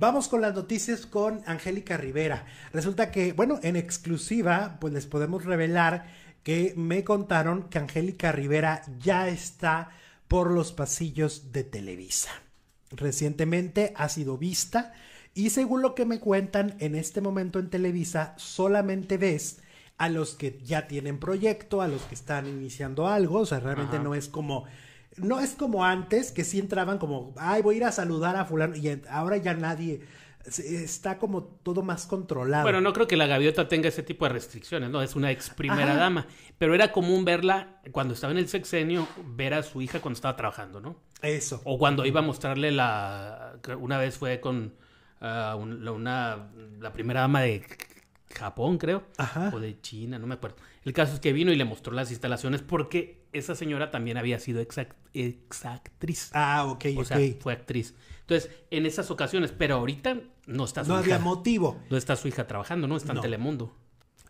Vamos con las noticias con Angélica Rivera. Resulta que, bueno, en exclusiva, pues les podemos revelar que me contaron que Angélica Rivera ya está por los pasillos de Televisa. Recientemente ha sido vista y según lo que me cuentan en este momento en Televisa, solamente ves a los que ya tienen proyecto, a los que están iniciando algo, o sea, realmente no es como no es como antes, que sí entraban como, ay, voy a ir a saludar a fulano, y ahora ya nadie está como todo más controlado. Bueno, no creo que la gaviota tenga ese tipo de restricciones, ¿no? Es una ex primera dama. Pero era común verla cuando estaba en el sexenio, ver a su hija cuando estaba trabajando, ¿no? Eso. O cuando iba a mostrarle la. Una vez fue con ah, una, la primera dama de Japón, creo, Ajá. o de China, no me acuerdo. El caso es que vino y le mostró las instalaciones porque esa señora también había sido exact exactriz. Ah, ok, o fue actriz. Entonces, en esas ocasiones, pero ahorita no está su no hija. había motivo. No está su hija trabajando, ¿no? Está en Telemundo.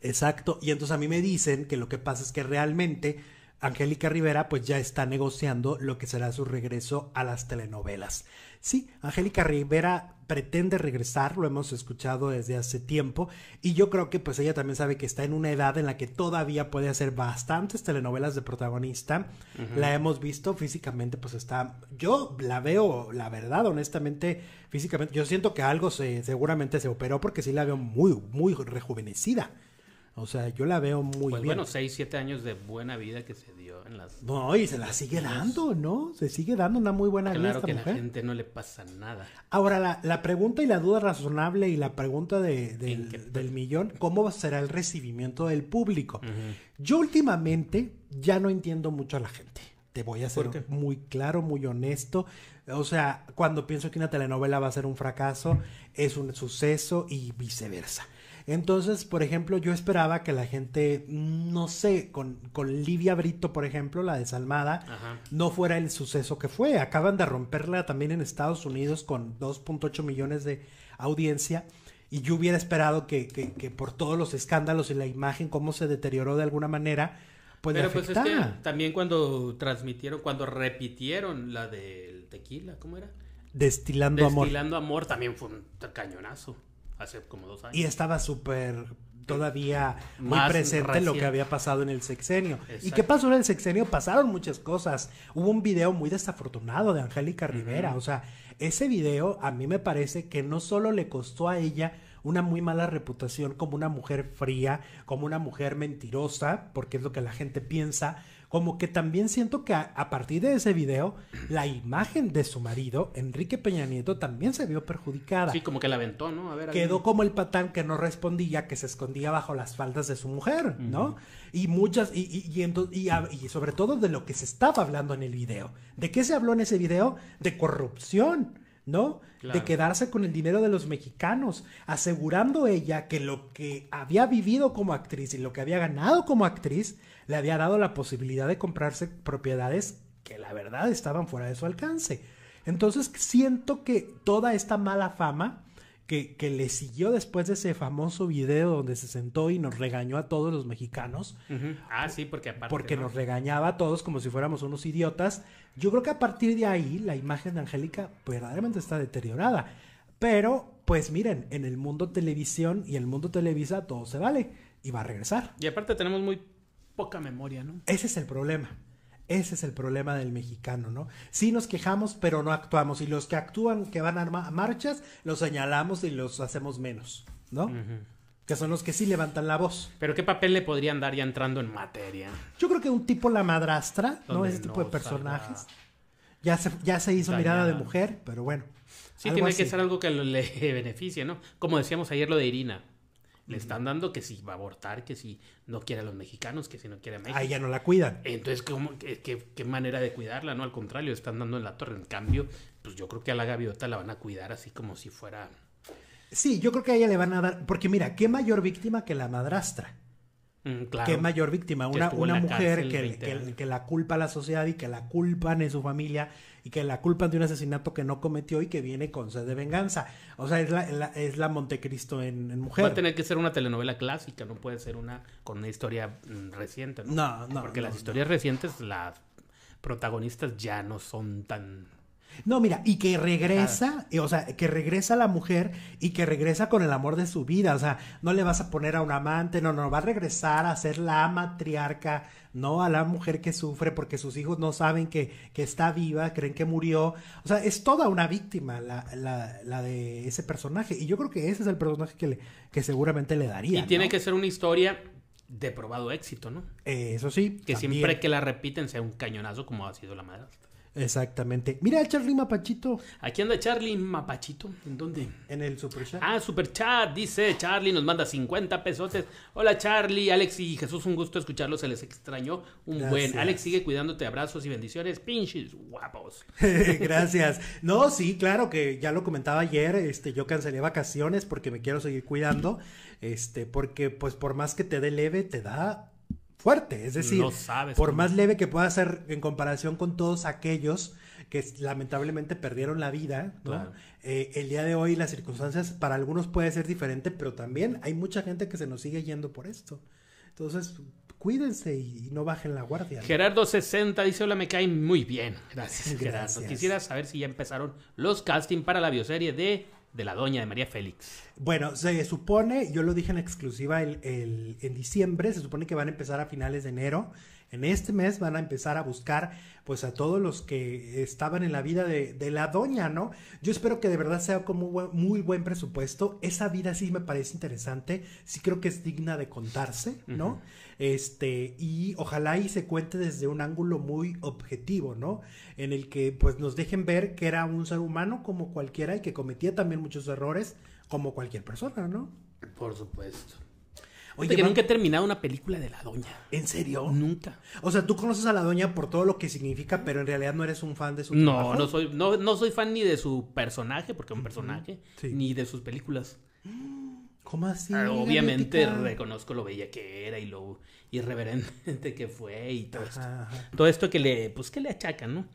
Exacto. Y entonces a mí me dicen que lo que pasa es que realmente Angélica Rivera pues ya está negociando lo que será su regreso a las telenovelas. Sí, Angélica Rivera pretende regresar, lo hemos escuchado desde hace tiempo, y yo creo que pues ella también sabe que está en una edad en la que todavía puede hacer bastantes telenovelas de protagonista, la hemos visto físicamente, pues está, yo la veo, la verdad, honestamente, físicamente, yo siento que algo se, seguramente se operó porque sí la veo muy, muy rejuvenecida. O sea, yo la veo muy pues bien. Bueno, 6, 7 años de buena vida que se dio en las. No, y se la sigue dando, ¿no? Se sigue dando una muy buena vida. Claro que a la gente no le pasa nada. Ahora, la, la, pregunta y la duda razonable y la pregunta de, del, millón: ¿cómo será el recibimiento del público? Yo últimamente ya no entiendo mucho a la gente. Te voy a ser muy claro, muy honesto. O sea, cuando pienso que una telenovela va a ser un fracaso, es un suceso y viceversa. Entonces, por ejemplo, yo esperaba que la gente, no sé, con, Livia Brito, por ejemplo, la desalmada, no fuera el suceso que fue. Acaban de romperla también en Estados Unidos con 2.8 millones de audiencia. Y yo hubiera esperado que, que, por todos los escándalos y la imagen, cómo se deterioró de alguna manera, pues Pero pues es también cuando transmitieron, cuando repitieron la del tequila, ¿cómo era? Destilando amor. Destilando amor también fue un cañonazo. Hace como dos años. Y estaba súper todavía muy presente lo que había pasado en el sexenio. ¿Y qué pasó en el sexenio? Pasaron muchas cosas. Hubo un video muy desafortunado de Angélica Rivera. O sea, ese video a mí me parece que no solo le costó a ella una muy mala reputación como una mujer fría, como una mujer mentirosa, porque es lo que la gente piensa, como que también siento que a, partir de ese video, la imagen de su marido, Enrique Peña Nieto, también se vio perjudicada. Sí, como que la aventó, ¿no? A ver, Quedó como el patán que no respondía, que se escondía bajo las faldas de su mujer, ¿no? Y muchas, y, y, y sobre todo de lo que se estaba hablando en el video. ¿De qué se habló en ese video? De corrupción ¿no? De quedarse con el dinero de los mexicanos, asegurando ella que lo que había vivido como actriz y lo que había ganado como actriz le había dado la posibilidad de comprarse propiedades que la verdad estaban fuera de su alcance. Entonces siento que toda esta mala fama que, le siguió después de ese famoso video donde se sentó y nos regañó a todos los mexicanos. Ah, sí, porque aparte. Porque nos regañaba a todos como si fuéramos unos idiotas. Yo creo que a partir de ahí la imagen de Angélica verdaderamente está deteriorada. Pero, pues miren, en el mundo televisión y el mundo televisa todo se vale y va a regresar. Y aparte tenemos muy poca memoria, ¿no? Ese es el problema. Ese es el problema del mexicano, ¿no? Sí nos quejamos, pero no actuamos. Y los que actúan, que van a marchas, los señalamos y los hacemos menos, ¿no? Que son los que sí levantan la voz. Pero ¿qué papel le podrían dar ya entrando en materia? Yo creo que un tipo la madrastra, ¿no? Ese tipo de personajes. Ya se, hizo mirada de mujer, pero bueno. Sí, tiene que ser algo que le beneficie, ¿no? Como decíamos ayer lo de Irina. Le están dando que si va a abortar, que si no quiere a los mexicanos, que si no quiere a México. A ella no la cuidan. Entonces, ¿cómo, qué, qué, manera de cuidarla? No, al contrario, están dando en la torre. En cambio, pues yo creo que a la gaviota la van a cuidar así como si fuera... Sí, yo creo que a ella le van a dar... Porque mira, qué mayor víctima que la madrastra. Mm, ¿Qué mayor víctima? Una, una mujer que, la culpa a la sociedad y que la culpan en su familia y que la culpan de un asesinato que no cometió y que viene con sed de venganza. O sea, es la, es la Montecristo en, en, mujer. Va a tener que ser una telenovela clásica, no puede ser una con una historia mm, reciente. No, no, Porque las historias recientes, las protagonistas ya no son tan no, mira, y que regresa, eh, o sea, que regresa la mujer y que regresa con el amor de su vida, o sea, no le vas a poner a un amante, no, no, va a regresar a ser la matriarca, no a la mujer que sufre porque sus hijos no saben que, que está viva, creen que murió, o sea, es toda una víctima la, la, de ese personaje, y yo creo que ese es el personaje que, le, que seguramente le daría. Y tiene que ser una historia de probado éxito, ¿no? Eh, eso sí. Que siempre que la repiten sea un cañonazo como ha sido la madre. Exactamente. Mira, Charlie Mapachito. Aquí anda Charlie Mapachito. ¿En dónde? En el Super Chat. Ah, Super Chat, dice Charlie, nos manda 50 pesos. Hola Charlie, Alex y Jesús, un gusto escucharlos, se les extrañó un buen. Alex, sigue cuidándote, abrazos y bendiciones, pinches guapos. Gracias. No, sí, claro que ya lo comentaba ayer, este, yo cancelé vacaciones porque me quiero seguir cuidando, este, porque pues por más que te dé leve, te da fuerte. Es decir, por más leve que pueda ser en comparación con todos aquellos que lamentablemente perdieron la vida, eh, el día de hoy las circunstancias para algunos puede ser diferente, pero también hay mucha gente que se nos sigue yendo por esto. Entonces, cuídense y, no bajen la guardia. Gerardo 60 dice, hola, me cae muy bien. Gracias, Gerardo. Quisiera saber si ya empezaron los casting para la bioserie de de la doña de María Félix. Bueno, se supone, yo lo dije en exclusiva en diciembre, se supone que van a empezar a finales de enero en este mes van a empezar a buscar pues a todos los que estaban en la vida de, la doña, ¿no? Yo espero que de verdad sea como muy, buen presupuesto. Esa vida sí me parece interesante, sí creo que es digna de contarse, ¿no? Este, y ojalá y se cuente desde un ángulo muy objetivo, ¿no? En el que pues nos dejen ver que era un ser humano como cualquiera y que cometía también muchos errores como cualquier persona, ¿no? Por supuesto. Oye, nunca he terminado una película de la doña. ¿En serio? Nunca. O sea, tú conoces a la doña por todo lo que significa, pero en realidad no eres un fan de su No, no soy no, soy fan ni de su personaje, porque es un personaje, ni de sus películas. ¿Cómo así? Ah, obviamente reconozco lo bella que era y lo irreverente que fue y todo esto. Todo esto que le pues que le achacan, ¿no?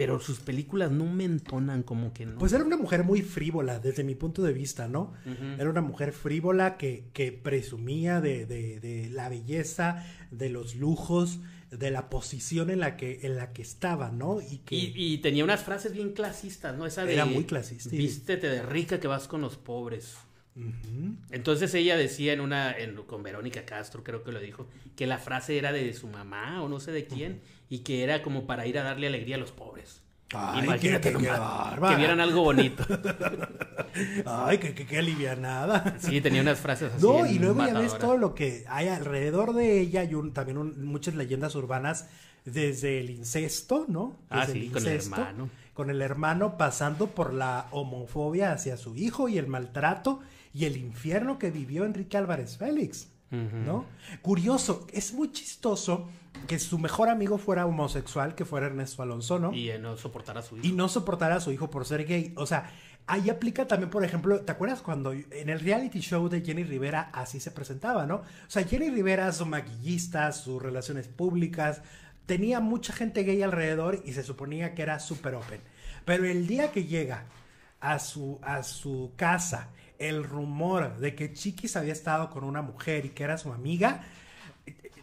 pero sus películas no me entonan como que no. Pues era una mujer muy frívola, desde mi punto de vista, ¿no? Era una mujer frívola que, que presumía de, de, la belleza, de los lujos, de la posición en la que, en la que estaba, ¿no? Y, tenía unas frases bien clasistas, ¿no? Esa Era muy clasista. Vístete de rica que vas con los pobres. Entonces ella decía en una, con Verónica Castro creo que lo dijo, que la frase era de su mamá o no sé de quién, y que era como para ir a darle alegría a los pobres. Ay, que vieran algo bonito. Ay, qué, qué, alivianada. Sí, tenía unas frases así. No, y luego ya ves todo lo que hay alrededor de ella y también muchas leyendas urbanas desde el incesto, ¿no? Ah, con el hermano. Con el hermano pasando por la homofobia hacia su hijo y el maltrato y el infierno que vivió Enrique Álvarez Félix, ¿no? Curioso, es muy chistoso que su mejor amigo fuera homosexual, que fuera Ernesto Alonso, ¿no? Y eh, no soportara a su hijo. Y no soportara a su hijo por ser gay. O sea, ahí aplica también, por ejemplo, ¿te acuerdas cuando en el reality show de Jenny Rivera así se presentaba, ¿no? O sea, Jenny Rivera, su maquillista, sus relaciones públicas, tenía mucha gente gay alrededor y se suponía que era súper open. Pero el día que llega a su, a su casa el rumor de que Chiquis había estado con una mujer y que era su amiga,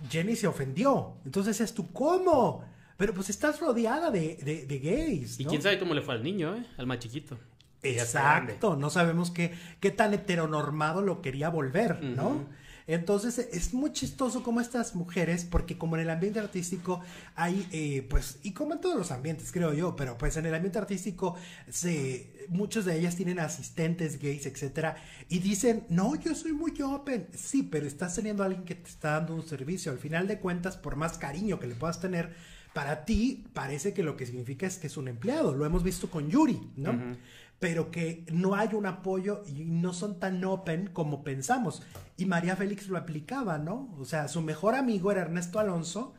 Jenny se ofendió. Entonces es tú, ¿cómo? Pero pues estás rodeada de, gays. Y quién sabe cómo le fue al niño, ¿eh? al más chiquito. Exacto, no sabemos qué, qué tan heteronormado lo quería volver, ¿no? Entonces es muy chistoso como estas mujeres, porque como en el ambiente artístico hay, eh, pues, y como en todos los ambientes, creo yo, pero pues en el ambiente artístico se, muchos de ellas tienen asistentes gays, etcétera, y dicen, no, yo soy muy open. Sí, pero estás teniendo a alguien que te está dando un servicio. Al final de cuentas, por más cariño que le puedas tener, para ti parece que lo que significa es que es un empleado. Lo hemos visto con Yuri, ¿no? pero que no hay un apoyo y no son tan open como pensamos. Y María Félix lo aplicaba, ¿no? O sea, su mejor amigo era Ernesto Alonso,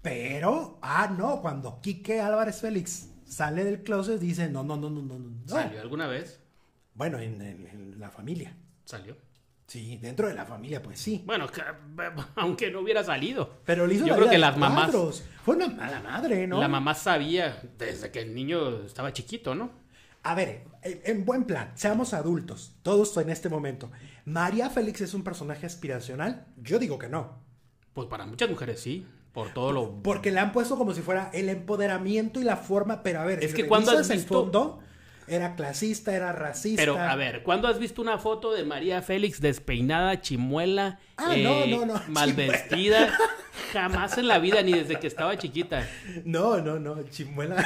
pero, ah, no, cuando Quique Álvarez Félix sale del closet, dice, no, no, no, no, no, no. ¿Salió alguna vez? Bueno, en, la familia. ¿Salió? Sí, dentro de la familia, pues sí. Bueno, aunque no hubiera salido. Pero le Yo creo que las mamás. Fue una mala madre, ¿no? La mamá sabía desde que el niño estaba chiquito, ¿no? A ver, en buen plan, seamos adultos, todos en este momento. ¿María Félix es un personaje aspiracional? Yo digo que no. Pues para muchas mujeres sí, por todo lo... Porque le han puesto como si fuera el empoderamiento y la forma, pero a ver, es que cuando has visto... Fondo, era clasista, era racista. Pero a ver, ¿cuándo has visto una foto de María Félix despeinada, chimuela, ah, no, eh, mal vestida? Jamás en la vida, ni desde que estaba chiquita. No, no, no, chimuela.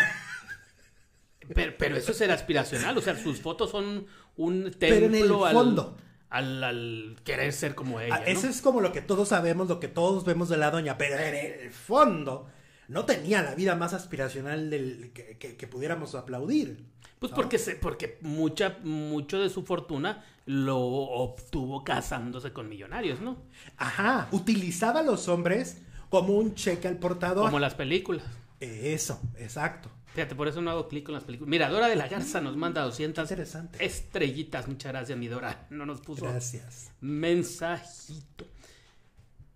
Pero, eso es aspiracional, o sea, sus fotos son un templo al fondo. Al... querer ser como ella. Ah, eso es como lo que todos sabemos, lo que todos vemos de la doña, pero en el fondo no tenía la vida más aspiracional del, que, pudiéramos aplaudir. Pues porque, se, porque mucha, mucho de su fortuna lo obtuvo casándose con millonarios, ¿no? Ajá, utilizaba a los hombres como un cheque al portador. Como las películas. Eso, exacto. Fíjate, por eso no hago clic en las películas. Mira, Dora de la Garza nos manda 200 estrellitas. Muchas gracias, mi Dora. No nos puso gracias. mensajito.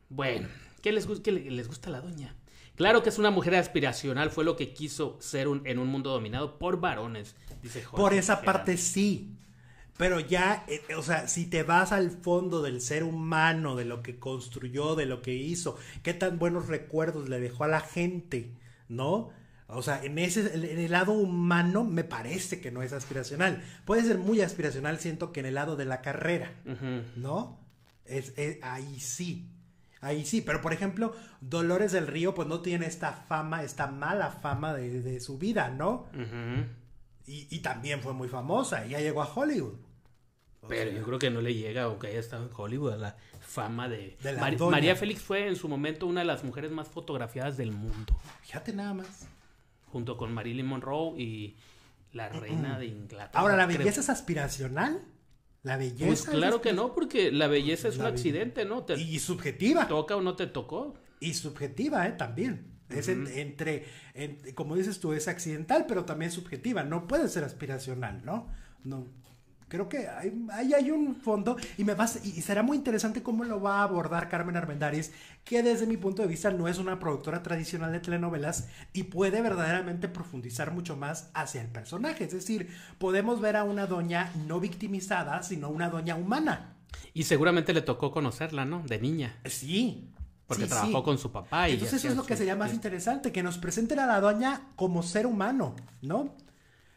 Bueno, ¿qué les, qué les gusta la doña? Claro que es una mujer aspiracional, fue lo que quiso ser en un mundo dominado por varones, dice Jorge. Por esa parte sí, pero ya, eh, eh, o sea, si te vas al fondo del ser humano, de lo que construyó, de lo que hizo, qué tan buenos recuerdos le dejó a la gente, ¿no? O sea, en, ese, en el lado humano me parece que no es aspiracional. Puede ser muy aspiracional, siento que en el lado de la carrera, ¿no? Es, ahí sí, ahí sí. Pero por ejemplo, Dolores del Río, pues no tiene esta fama, esta mala fama de, su vida, ¿no? y, también fue muy famosa, y ya llegó a Hollywood. Pero yo creo que no le llega, aunque haya estado en Hollywood, a la fama de... María Félix fue en su momento una de las mujeres más fotografiadas del mundo. Fíjate nada más. Junto con Marilyn Monroe y la reina de Inglaterra. Ahora, ¿la belleza es aspiracional? ¿La belleza? Pues claro que no, porque la belleza es un accidente, ¿no? y subjetiva. ¿Toca o no te tocó? Y subjetiva, ¿eh? También. Es entre, como dices tú, es accidental, pero también subjetiva. No puede ser aspiracional, ¿no? No. Creo que ahí hay, hay, un fondo y me y será muy interesante cómo lo va a abordar Carmen Armendáriz, que desde mi punto de vista no es una productora tradicional de telenovelas y puede verdaderamente profundizar mucho más hacia el personaje. Es decir, podemos ver a una doña no victimizada, sino una doña humana. Y seguramente le tocó conocerla, ¿no? De niña. Eh, sí, porque trabajó con su papá. Y Entonces eso es lo que sería más interesante, que nos presenten a la doña como ser humano, ¿no?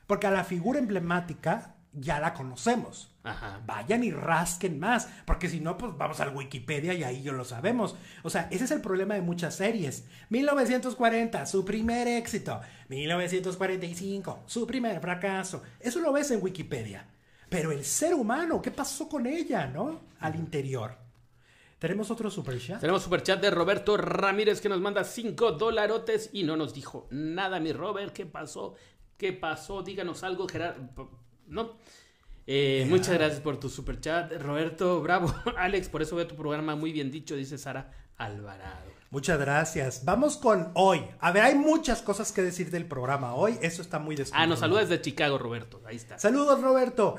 Porque a la figura emblemática ya la conocemos. Ajá. Vayan y rasquen más, porque si no, pues vamos al Wikipedia y ahí yo lo sabemos. O sea, ese es el problema de muchas series. 1940, su primer éxito. 1945, su primer fracaso. Eso lo ves en Wikipedia. Pero el ser humano, ¿qué pasó con ella, no? Al interior. ¿Tenemos otro superchat? Tenemos superchat de Roberto Ramírez que nos manda 5 dolarotes y no nos dijo nada, mi Robert. ¿Qué pasó? ¿Qué pasó? Díganos algo, Gerardo ¿no? Eh, muchas gracias por tu super chat, Roberto Bravo. Alex, por eso veo tu programa muy bien dicho, dice Sara Alvarado. Muchas gracias. Vamos con hoy. A ver, hay muchas cosas que decir del programa hoy. Eso está muy descontrolado. Ah, nos saludas desde Chicago, Roberto. Ahí está. Saludos, Roberto.